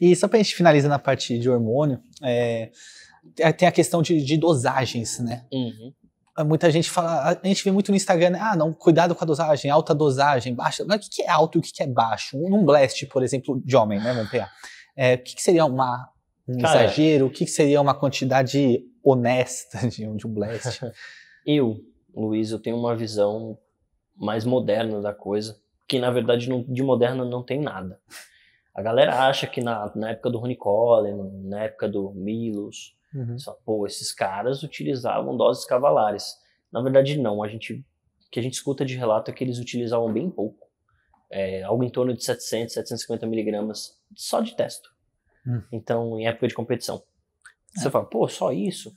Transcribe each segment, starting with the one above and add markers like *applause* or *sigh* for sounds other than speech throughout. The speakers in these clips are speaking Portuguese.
E só para a gente finalizar na parte de hormônio, é, é, tem a questão de, de dosagens, né? Uhum. Muita gente fala, a gente vê muito no Instagram, né? ah, não, cuidado com a dosagem, alta dosagem, baixa. Mas o que é alto e o que é baixo? Um blast, por exemplo, de homem, né? Vamos pegar. É, o que, que seria uma, um Cara, exagero? O que, que, seria uma quantidade honesta de, de um blast? *laughs* eu, Luiz, eu tenho uma visão mais moderna da coisa, que na verdade não, de moderna não tem nada. A galera acha que na, na época do Ronnie Coleman, na época do Milos, uhum. só, pô, esses caras utilizavam doses cavalares. Na verdade não, a gente que a gente escuta de relato é que eles utilizavam bem pouco. É, algo em torno de 700, 750 miligramas só de testo. Hum. Então, em época de competição. É. Você fala, pô, só isso?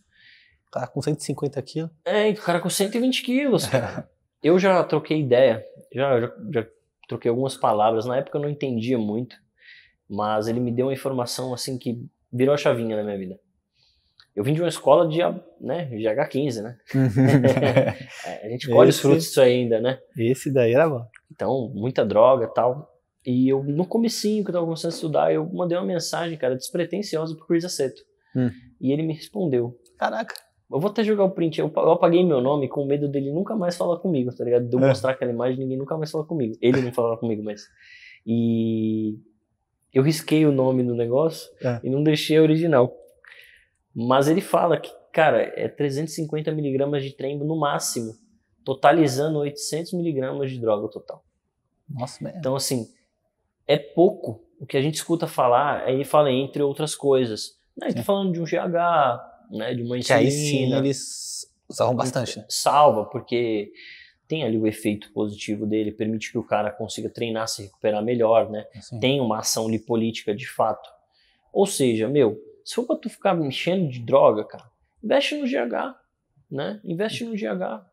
Tá é, o cara com 150 quilos? É, *laughs* o cara com 120 quilos, cara. Eu já troquei ideia, já, já, já troquei algumas palavras. Na época eu não entendia muito, mas ele me deu uma informação assim que virou a chavinha na minha vida. Eu vim de uma escola de, né, de H15, né? *laughs* É, a gente colhe esse, os frutos disso ainda, né? Esse daí era bom. Então, muita droga tal. E eu, no comecinho, que eu tava começando a estudar, eu mandei uma mensagem, cara, despretensiosa pro Chris Aceto. Hum. E ele me respondeu. Caraca. Eu vou até jogar o print. Eu, apaguei meu nome com medo dele nunca mais falar comigo, tá ligado? De eu é. mostrar aquela imagem ninguém nunca mais falar comigo. Ele não falava comigo, mas. E. Eu risquei o nome do negócio é. e não deixei a original. Mas ele fala que, cara, é 350 miligramas de trembo no máximo, totalizando 800 miligramas de droga total. Nossa, mesmo. Então, assim, é pouco. O que a gente escuta falar, aí ele fala entre outras coisas. Não, ele tá falando de um GH, né? De uma insulina. Que aí sim eles salvam bastante, né? Salva, porque tem ali o efeito positivo dele, permite que o cara consiga treinar, se recuperar melhor, né? Assim. Tem uma ação lipolítica de fato. Ou seja, meu, se for pra tu ficar me enchendo de droga, cara, investe no GH, né? Investe no GH.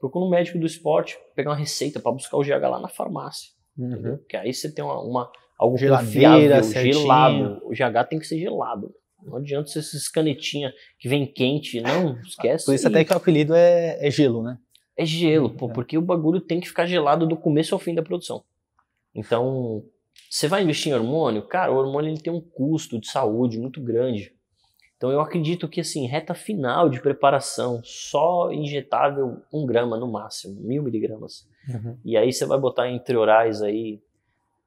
Procura um médico do esporte, pegar uma receita para buscar o GH lá na farmácia. Uhum. Porque aí você tem uma, uma algo geladeira, confiável, gelado. O GH tem que ser gelado. Não adianta ser esses canetinha que vem quente, não, esquece. Por isso e... até que o apelido é, é gelo, né? É gelo, pô, é. porque o bagulho tem que ficar gelado do começo ao fim da produção. Então, você vai investir em hormônio? Cara, o hormônio ele tem um custo de saúde muito grande. Então eu acredito que assim, reta final de preparação, só injetável um grama no máximo, mil miligramas. Uhum. E aí você vai botar entre orais aí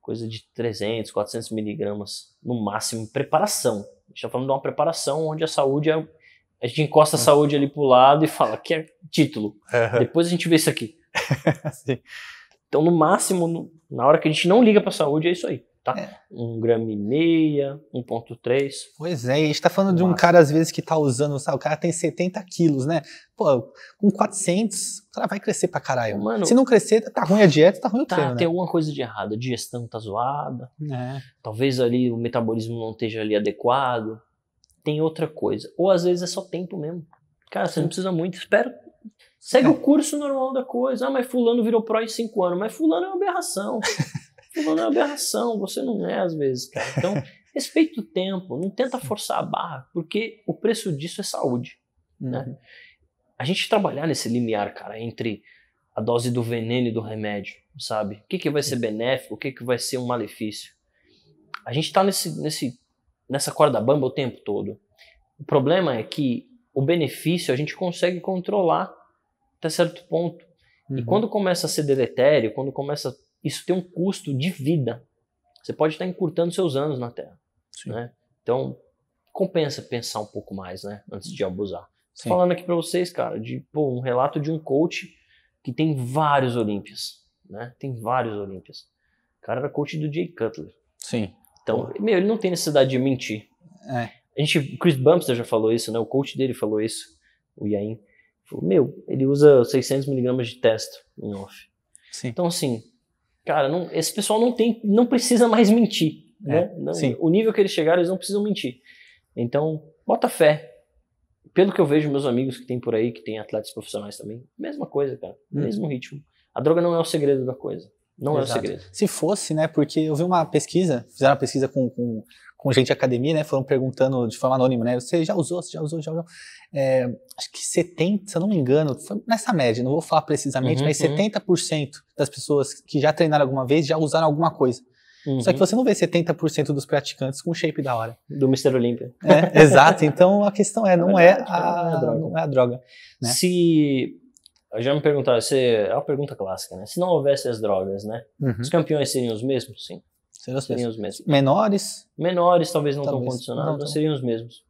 coisa de 300, 400 miligramas no máximo, preparação. A gente está falando de uma preparação onde a saúde é. A gente encosta a saúde ali para o lado e fala, que é título. Uhum. Depois a gente vê isso aqui. *laughs* então, no máximo, na hora que a gente não liga para a saúde, é isso aí tá? É. Um grama e meia, 1.3. Pois é, e a gente tá falando de um cara, às vezes, que tá usando, sabe, o cara tem 70 quilos, né? Pô, com 400, o cara vai crescer pra caralho. Mano, Se não crescer, tá ruim a dieta, tá ruim o tá, treino, né? Tem alguma coisa de errado, a digestão tá zoada, é. talvez ali o metabolismo não esteja ali adequado, tem outra coisa. Ou às vezes é só tempo mesmo. Cara, você não precisa muito, espera, Segue é. o curso normal da coisa. Ah, mas fulano virou pró em 5 anos. Mas fulano é uma aberração. *laughs* não é aberração, você não é às vezes, cara. Então, *laughs* respeita o tempo, não tenta forçar a barra, porque o preço disso é saúde, né? Uhum. A gente trabalhar nesse limiar, cara, entre a dose do veneno e do remédio, sabe? O que, que vai ser uhum. benéfico, o que, que vai ser um malefício. A gente está nesse, nesse, nessa corda bamba o tempo todo. O problema é que o benefício a gente consegue controlar até certo ponto. Uhum. E quando começa a ser deletério, quando começa a isso tem um custo de vida. Você pode estar encurtando seus anos na Terra. Né? Então, compensa pensar um pouco mais, né? Antes de abusar. Sim. Falando aqui para vocês, cara, de pô, um relato de um coach que tem vários Olímpias, né? Tem vários Olímpias. O cara era coach do Jay Cutler. Sim. Então, meu, ele não tem necessidade de mentir. É. A gente, Chris Bumpster já falou isso, né? O coach dele falou isso, o Iain. Falou, meu, ele usa 600 miligramas de testo em off. Sim. Então, assim, cara, não, esse pessoal não tem, não precisa mais mentir, é, né? o nível que eles chegaram, eles não precisam mentir. Então, bota fé. Pelo que eu vejo meus amigos que tem por aí, que tem atletas profissionais também, mesma coisa, cara, hum. mesmo ritmo. A droga não é o segredo da coisa. Não Exato. é o segredo. Se fosse, né? Porque eu vi uma pesquisa, fizeram uma pesquisa com, com com gente de academia, né, foram perguntando de forma anônima, né, você já usou, você já usou, já usou. É, acho que 70, se eu não me engano, foi nessa média, não vou falar precisamente, uhum, mas uhum. 70% das pessoas que já treinaram alguma vez já usaram alguma coisa. Uhum. Só que uhum. você não vê 70% dos praticantes com shape da hora. Do Mr. Olympia. É, exato. Então a questão é, não, verdade, é, a, não é a é droga. Não é a droga né? Se. Já me perguntaram, se, é uma pergunta clássica, né? Se não houvesse as drogas, né? Uhum. Os campeões seriam os mesmos? Sim. Seriam os mesmos. Menores? Menores talvez não talvez. tão condicionados, não, não seriam os mesmos.